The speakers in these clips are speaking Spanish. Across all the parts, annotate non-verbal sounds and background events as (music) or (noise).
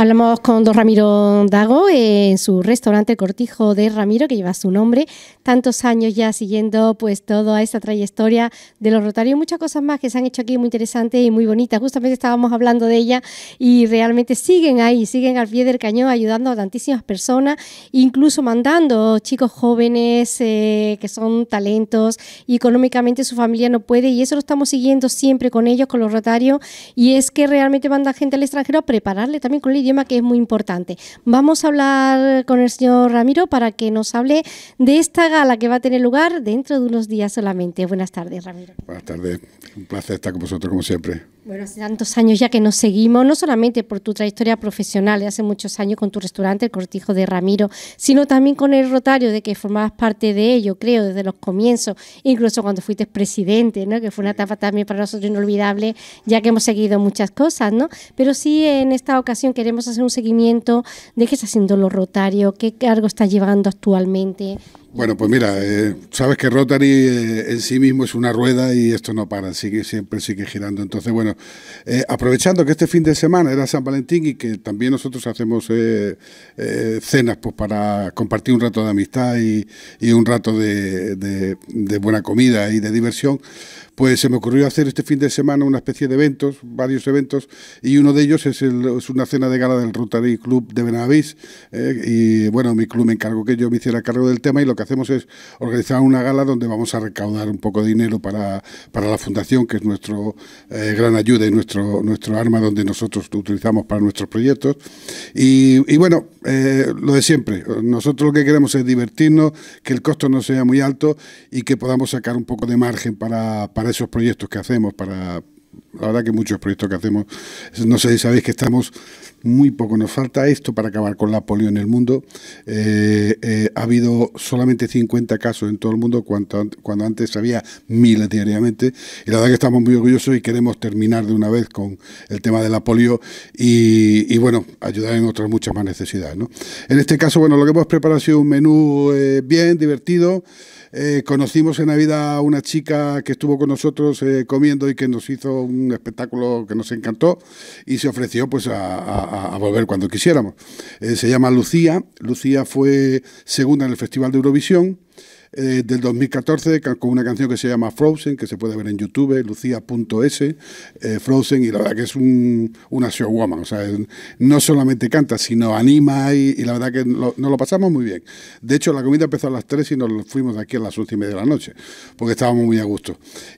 Hablamos con don Ramiro Dago eh, en su restaurante Cortijo de Ramiro, que lleva su nombre. Tantos años ya siguiendo pues toda esta trayectoria de los Rotarios, muchas cosas más que se han hecho aquí muy interesantes y muy bonitas. Justamente estábamos hablando de ella y realmente siguen ahí, siguen al pie del cañón ayudando a tantísimas personas, incluso mandando chicos jóvenes eh, que son talentos y económicamente su familia no puede y eso lo estamos siguiendo siempre con ellos, con los Rotarios y es que realmente manda gente al extranjero a prepararle también con el tema que es muy importante. Vamos a hablar con el señor Ramiro para que nos hable de esta gala que va a tener lugar dentro de unos días solamente. Buenas tardes, Ramiro. Buenas tardes. Un placer estar con vosotros como siempre. Bueno, hace tantos años ya que nos seguimos, no solamente por tu trayectoria profesional de hace muchos años con tu restaurante, el Cortijo de Ramiro, sino también con el Rotario, de que formabas parte de ello, creo, desde los comienzos, incluso cuando fuiste presidente, ¿no? que fue una etapa también para nosotros inolvidable, ya que hemos seguido muchas cosas, ¿no? Pero sí, en esta ocasión queremos hacer un seguimiento de qué está haciendo los Rotario, qué cargo está llevando actualmente bueno, pues mira, eh, sabes que Rotary eh, en sí mismo es una rueda y esto no para, sigue, siempre sigue girando. Entonces, bueno, eh, aprovechando que este fin de semana era San Valentín y que también nosotros hacemos cenas pues, para compartir un rato de amistad y, un rato de buena comida y de diversión, pues se me ocurrió hacer este fin de semana una especie de eventos, varios eventos, y uno de ellos es, una cena de gala del Rotary Club de Benavís. Eh, y bueno, mi club me encargó que yo me hiciera cargo del tema y lo que hacemos es organizar una gala donde vamos a recaudar un poco de dinero para, para la fundación, que es nuestro eh, gran ayuda y nuestro, nuestro arma donde nosotros utilizamos para nuestros proyectos. Y, bueno, eh, lo de siempre, nosotros lo que queremos es divertirnos, que el costo no sea muy alto y que podamos sacar un poco de margen para de esos proyectos que hacemos, para la verdad que muchos proyectos que hacemos, no sé si sabéis que estamos muy poco nos falta esto para acabar con la polio en el mundo. Eh, eh, ha habido solamente 50 casos en todo el mundo cuando, cuando antes había miles diariamente. Y la verdad que estamos muy orgullosos y queremos terminar de una vez con el tema de la polio y, bueno, ayudar en otras muchas más necesidades. ¿no? En este caso, bueno, lo que hemos preparado ha sido un menú eh, bien divertido. conocimos en Navidad a una chica que estuvo con nosotros comiendo y que nos hizo un espectáculo que nos encantó y se ofreció pues a, a, volver cuando quisiéramos. Eh, se llama Lucía. Lucía fue segunda en el Festival de Eurovisión eh, del 2014 con una canción que se llama Frozen, que se puede ver en YouTube, Lucía.es eh, Frozen, y la verdad que es un, una showwoman, o sea, no solamente canta, sino anima y, la verdad que nos lo pasamos muy bien. De hecho, la comida empezó a las 3 y nos fuimos aquí a las 11 y media de la noche, porque estábamos muy a gusto.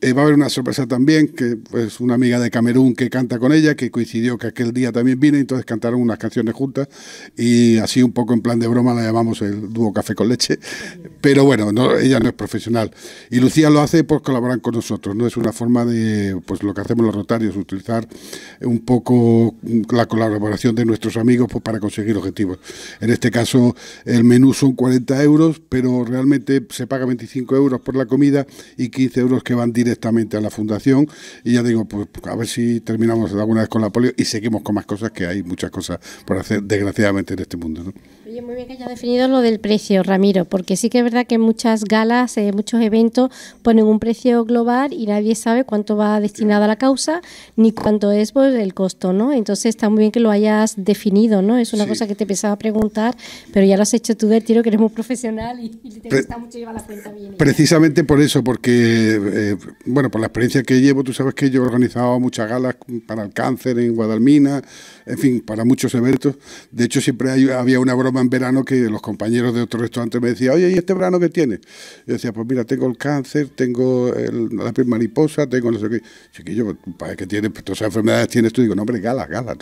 Eh, va a haber una sorpresa también, que es pues, una amiga de Camerún que canta con ella, que coincidió que aquel día también vine, entonces cantaron unas canciones juntas y así un poco en plan de broma la llamamos el dúo café con leche, pero bueno, no, ella no es profesional. Y Lucía lo hace por colaborar con nosotros, ¿no? Es una forma de, pues lo que hacemos los rotarios, utilizar un poco la colaboración de nuestros amigos pues, para conseguir objetivos. En este caso, el menú son 40 euros, pero realmente se paga 25 euros por la comida y 15 euros que van directamente a la fundación. Y ya digo, pues a ver si terminamos alguna vez con la polio y seguimos con más cosas, que hay muchas cosas por hacer, desgraciadamente, en este mundo, ¿no? muy bien que hayas definido lo del precio, Ramiro, porque sí que es verdad que muchas galas, eh, muchos eventos ponen un precio global y nadie sabe cuánto va destinado a la causa ni cuánto es pues, el costo, ¿no? Entonces está muy bien que lo hayas definido, ¿no? Es una cosa que te a preguntar, pero ya lo has hecho tú del tiro, que eres muy profesional y, te gusta mucho llevar la cuenta bien. Precisamente por eso, porque, eh, bueno, por la experiencia que llevo, tú sabes que yo he organizado muchas galas para el cáncer en Guadalmina, en fin, para muchos eventos. De hecho, siempre había una broma en verano que los compañeros de otro restaurante me decían, oye, ¿y este verano qué tiene Yo decía, pues mira, tengo el cáncer, tengo el, la mariposa, tengo no sé qué. Chiquillo, ¿para que pues todas las enfermedades tienes tú. Digo, no, hombre, gala, gala.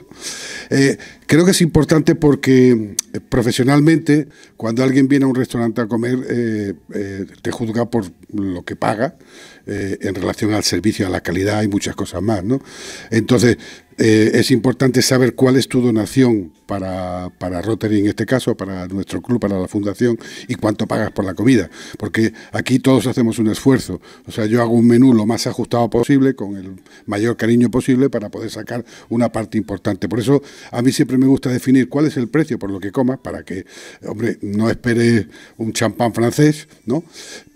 Eh, creo que es importante porque eh, profesionalmente, cuando alguien viene a un restaurante a comer, eh, te juzga por lo que paga en relación al servicio, a la calidad y muchas cosas más, ¿no? Entonces, eh, es importante saber cuál es tu donación para, para Rotary en este caso, para nuestro club, para la fundación y cuánto pagas por la comida, porque aquí todos hacemos un esfuerzo. O sea, yo hago un menú lo más ajustado posible, con el mayor cariño posible para poder sacar una parte importante. Por eso a mí siempre me gusta definir cuál es el precio por lo que comas, para que, hombre, no espere un champán francés, ¿no?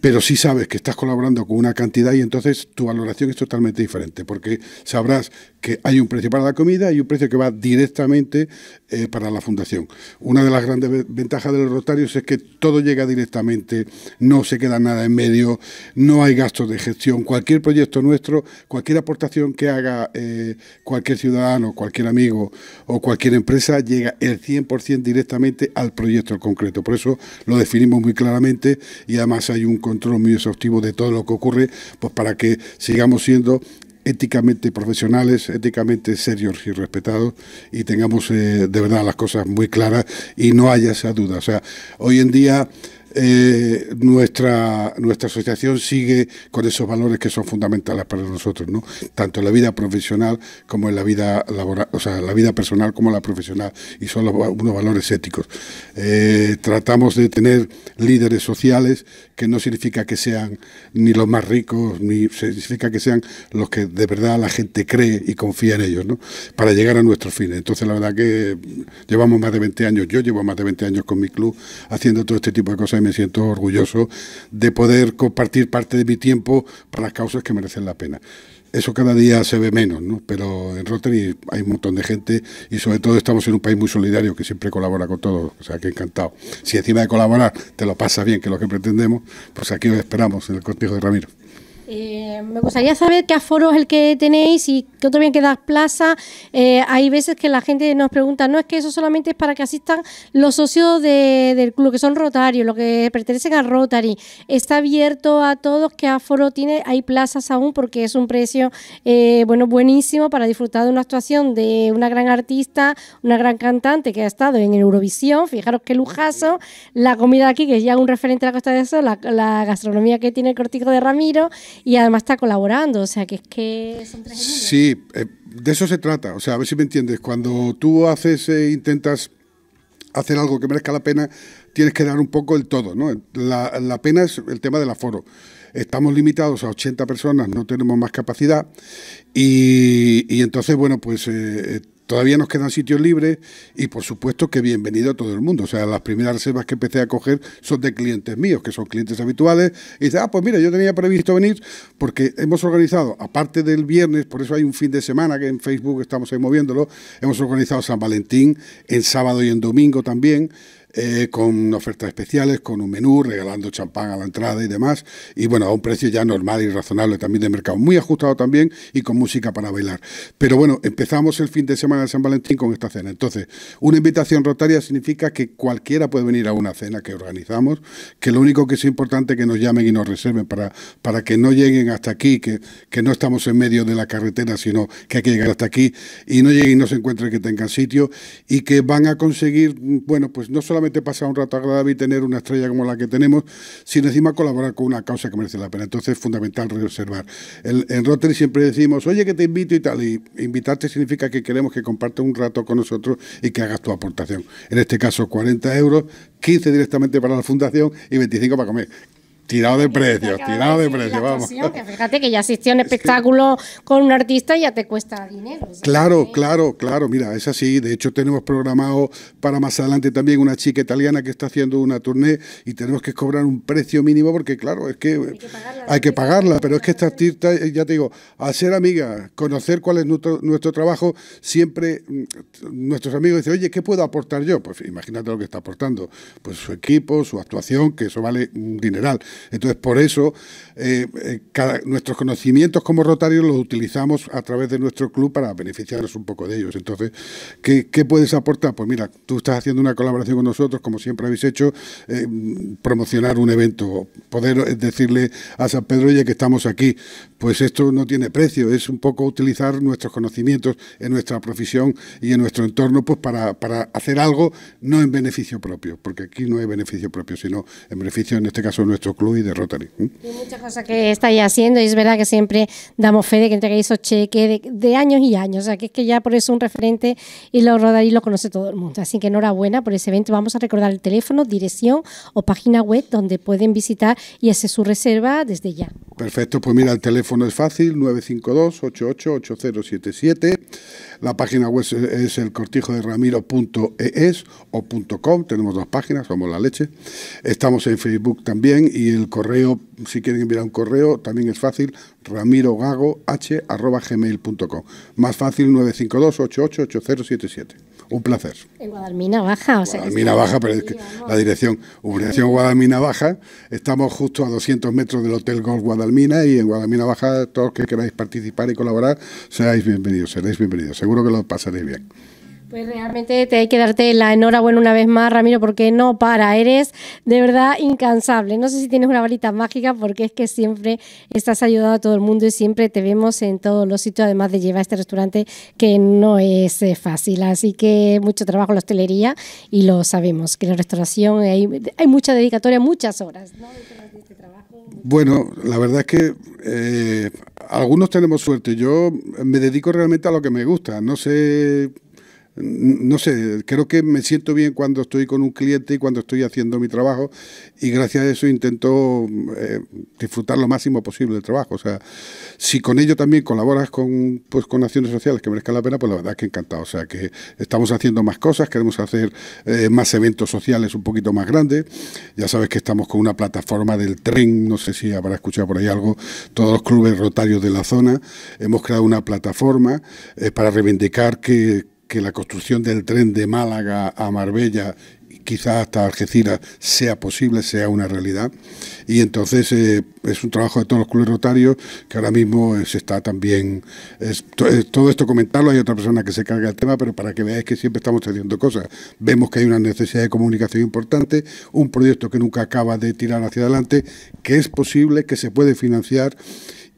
pero sí sabes que estás colaborando con una cantidad y entonces tu valoración es totalmente diferente, porque sabrás que hay un precio para la comida y un precio que va directamente eh, para la fundación. Una de las grandes ventajas de los rotarios es que todo llega directamente, no se queda nada en medio, no hay gastos de gestión. Cualquier proyecto nuestro, cualquier aportación que haga eh, cualquier ciudadano, cualquier amigo o cualquier empresa, llega el 100% directamente al proyecto concreto. Por eso lo definimos muy claramente y además hay un control muy exhaustivo de todo lo que ocurre, pues para que sigamos siendo éticamente profesionales, éticamente serios y respetados y tengamos eh, de verdad las cosas muy claras y no haya esa duda. O sea, hoy en día eh, nuestra, nuestra asociación sigue con esos valores que son fundamentales para nosotros, ¿no? tanto en la vida profesional como en la vida laboral, o sea, la vida personal como la profesional, y son unos valores éticos. Eh, tratamos de tener líderes sociales que no significa que sean ni los más ricos, ni significa que sean los que de verdad la gente cree y confía en ellos, ¿no? para llegar a nuestros fines. Entonces, la verdad que llevamos más de 20 años, yo llevo más de 20 años con mi club haciendo todo este tipo de cosas me siento orgulloso de poder compartir parte de mi tiempo para las causas que merecen la pena. Eso cada día se ve menos, pero en Rotary hay un montón de gente y sobre todo estamos en un país muy solidario que siempre colabora con todos, o sea que encantado. Si encima de colaborar te lo pasa bien, que es lo que pretendemos, pues aquí os esperamos en el Cortijo de Ramiro. Eh, me gustaría saber qué aforo es el que tenéis y qué otro bien queda plaza. Eh, hay veces que la gente nos pregunta, no es que eso solamente es para que asistan los socios de, del club, que son rotarios, lo que pertenecen a Rotary. Está abierto a todos, qué aforo tiene, hay plazas aún porque es un precio eh, bueno, buenísimo para disfrutar de una actuación de una gran artista, una gran cantante que ha estado en Eurovisión. Fijaros qué lujazo. La comida aquí, que es ya un referente a la Costa de eso la, gastronomía que tiene el Cortijo de Ramiro y además está colaborando, o sea que es que son Sí, eh, de eso se trata, o sea, a ver si me entiendes, cuando tú haces, e intentas hacer algo que merezca la pena, tienes que dar un poco el todo, ¿no? La, la pena es el tema del aforo. Estamos limitados a 80 personas, no tenemos más capacidad y, y entonces, bueno, pues eh, Todavía nos quedan sitios libres y por supuesto que bienvenido a todo el mundo. O sea, las primeras reservas que empecé a coger son de clientes míos, que son clientes habituales. Y dice, ah, pues mira, yo tenía previsto venir porque hemos organizado, aparte del viernes, por eso hay un fin de semana que en Facebook estamos ahí moviéndolo, hemos organizado San Valentín en sábado y en domingo también. Eh, con ofertas especiales, con un menú, regalando champán a la entrada y demás. Y bueno, a un precio ya normal y razonable también de mercado, muy ajustado también y con música para bailar. Pero bueno, empezamos el fin de semana de San Valentín con esta cena. Entonces, una invitación rotaria significa que cualquiera puede venir a una cena que organizamos, que lo único que es importante es que nos llamen y nos reserven para, para que no lleguen hasta aquí, que, que no estamos en medio de la carretera, sino que hay que llegar hasta aquí y no lleguen y no se encuentren que tengan sitio y que van a conseguir, mm, bueno, pues no solamente te pasar un rato agradable y tener una estrella como la que tenemos, sin encima colaborar con una causa que merece la pena. Entonces es fundamental reservar. El, en Rotary siempre decimos, oye, que te invito y tal, y invitarte significa que queremos que compartas un rato con nosotros y que hagas tu aportación. En este caso, 40 euros, 15 directamente para la fundación y 25 para comer. Tirado de precios, tirado de precios, vamos. fíjate que ya asistió a un espectáculo con un artista y ya te cuesta dinero. Claro, ¿eh? claro, claro, mira, es así. De hecho, tenemos programado para más adelante también una chica italiana que está haciendo una tournée y tenemos que cobrar un precio mínimo porque, claro, es que hay que pagarla, pero es que esta artista, eh, ya te digo, al ser amiga, conocer cuál es nuestro, nuestro trabajo, siempre mm, nuestros amigos dicen, oye, ¿qué puedo aportar yo? Pues imagínate lo que está aportando. Pues su equipo, su actuación, que eso vale un dineral. Entonces, por eso, eh, eh, nuestros conocimientos como rotarios los utilizamos a través de nuestro club para beneficiarnos un poco de ellos. Entonces, ¿qué, puedes aportar? Pues mira, tú estás haciendo una colaboración con nosotros, como siempre habéis hecho, eh, promocionar un evento, poder decirle a San Pedro, oye, que estamos aquí. Pues esto no tiene precio, es un poco utilizar nuestros conocimientos en nuestra profesión y en nuestro entorno pues para, para hacer algo no en beneficio propio, porque aquí no hay beneficio propio, sino en beneficio, en este caso, de nuestro club Luis de Rotary. ¿eh? muchas cosas que estáis haciendo y es verdad que siempre damos fe de que entregáis esos cheque de, años y años. O que es que ya por eso un referente y los Rotary lo conoce todo el mundo. Así que enhorabuena por ese evento. Vamos a recordar el teléfono, dirección o página web donde pueden visitar y hacer su reserva desde ya. Perfecto, pues mira, el teléfono es fácil, 952-888077. La página web es el cortijo de ramiro.es o .com, tenemos dos páginas, somos la leche. Estamos en Facebook también y el correo, si quieren enviar un correo, también es fácil, ramirogagoh.gmail.com. Más fácil, 952-888077. Un placer. En Guadalmina Baja, o sea. Guadalmina Baja, pero es que la dirección, Dirección Guadalmina Baja, estamos justo a 200 metros del Hotel Golf Guadalmina y en Guadalmina Baja, todos los que queráis participar y colaborar, seáis bienvenidos, seréis bienvenidos. Seguro que lo pasaréis bien. Pues realmente te hay que darte la enhorabuena una vez más, Ramiro, porque no para, eres de verdad incansable. No sé si tienes una varita mágica, porque es que siempre estás ayudando a todo el mundo y siempre te vemos en todos los sitios, además de llevar este restaurante que no es eh, fácil. Así que mucho trabajo en la hostelería y lo sabemos, que la restauración hay, hay mucha dedicatoria, muchas horas. Este bueno, la verdad es que eh, algunos tenemos suerte. Yo me dedico realmente a lo que me gusta. No sé no sé, creo que me siento bien cuando estoy con un cliente y cuando estoy haciendo mi trabajo y gracias a eso intento eh, disfrutar lo máximo posible del trabajo. O sea, si con ello también colaboras con, pues, con acciones sociales que merezcan la pena, pues la verdad es que encantado. O sea, que estamos haciendo más cosas, queremos hacer eh, más eventos sociales un poquito más grandes. Ya sabes que estamos con una plataforma del tren, no sé si habrá escuchado por ahí algo, todos los clubes rotarios de la zona. Hemos creado una plataforma eh, para reivindicar que que la construcción del tren de Málaga a Marbella quizás hasta Algeciras sea posible, sea una realidad. Y entonces eh, es un trabajo de todos los clubes rotarios que ahora mismo eh, se está también... Eh, todo esto comentarlo, hay otra persona que se carga el tema, pero para que veáis que siempre estamos haciendo cosas. Vemos que hay una necesidad de comunicación importante, un proyecto que nunca acaba de tirar hacia adelante, que es posible, que se puede financiar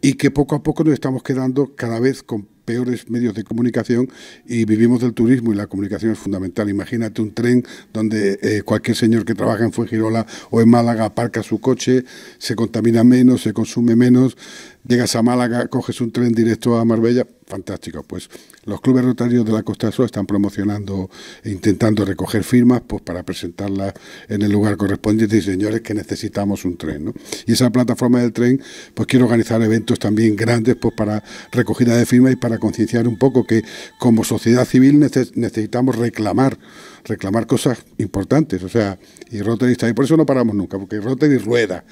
y que poco a poco nos estamos quedando cada vez con peores medios de comunicación y vivimos del turismo y la comunicación es fundamental. Imagínate un tren donde eh, cualquier señor que trabaja en Fuengirola o en Málaga aparca su coche, se contamina menos, se consume menos, llegas a Málaga, coges un tren directo a Marbella, fantástico. Pues los clubes rotarios de la Costa Sur están promocionando e intentando recoger firmas pues, para presentarlas en el lugar correspondiente y señores que necesitamos un tren. Y esa plataforma del tren, pues quiero organizar eventos también grandes pues, para recogida de firmas y para concienciar un poco que como sociedad civil necesitamos reclamar, reclamar cosas importantes. O sea, y Rotary está Por eso no paramos nunca, porque Rotary rueda.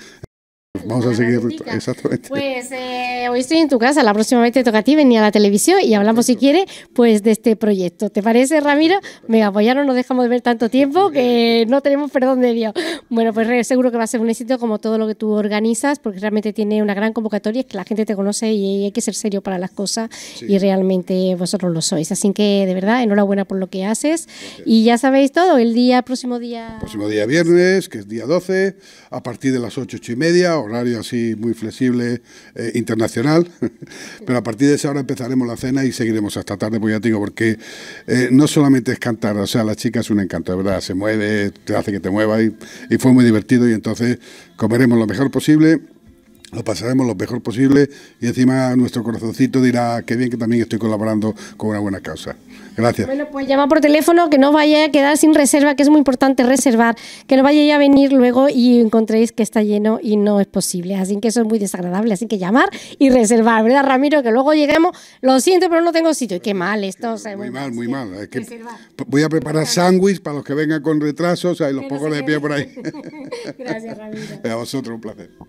Vamos a seguir, exactamente. Pues eh, eh, hoy estoy en tu casa, la próxima vez te toca a ti venir a la televisión y hablamos si quieres pues de este proyecto. ¿Te parece, Ramiro? me apoyaron no nos dejamos de ver tanto tiempo que no tenemos perdón de Dios. Bueno, pues seguro que va a ser un éxito como todo lo que tú organizas, porque realmente tiene una gran convocatoria, es que la gente te conoce y hay que ser serio para las cosas y realmente vosotros lo sois. Así que de verdad, enhorabuena por lo que haces. Y ya sabéis todo, el día, próximo día... El próximo día viernes, que es día 12, a partir de las 8, 8 y media, horario así muy flexible, internacional eh, (laughs) pero a partir de esa hora empezaremos la cena y seguiremos hasta tarde, pues ya digo, porque eh, no solamente es cantar, o sea, la chica es un encanto, de verdad, se mueve, te hace que te muevas y fue muy divertido y entonces comeremos lo mejor posible lo pasaremos lo mejor posible y encima nuestro corazoncito dirá que bien que también estoy colaborando con una buena causa. Gracias. Bueno, pues llama por teléfono, que no vaya a quedar sin reserva, que es muy importante reservar, que no vaya a venir luego y encontréis que está lleno y no es posible. Así que eso es muy desagradable, así que llamar y reservar, ¿verdad, Ramiro? Que luego lleguemos, lo siento, pero no tengo sitio. Y qué mal esto. muy, mal, muy mal. voy a preparar sándwich para los que vengan con retrasos, o los pocos de pie por ahí. (laughs) Gracias, Ramiro. (laughs) A vosotros, un placer.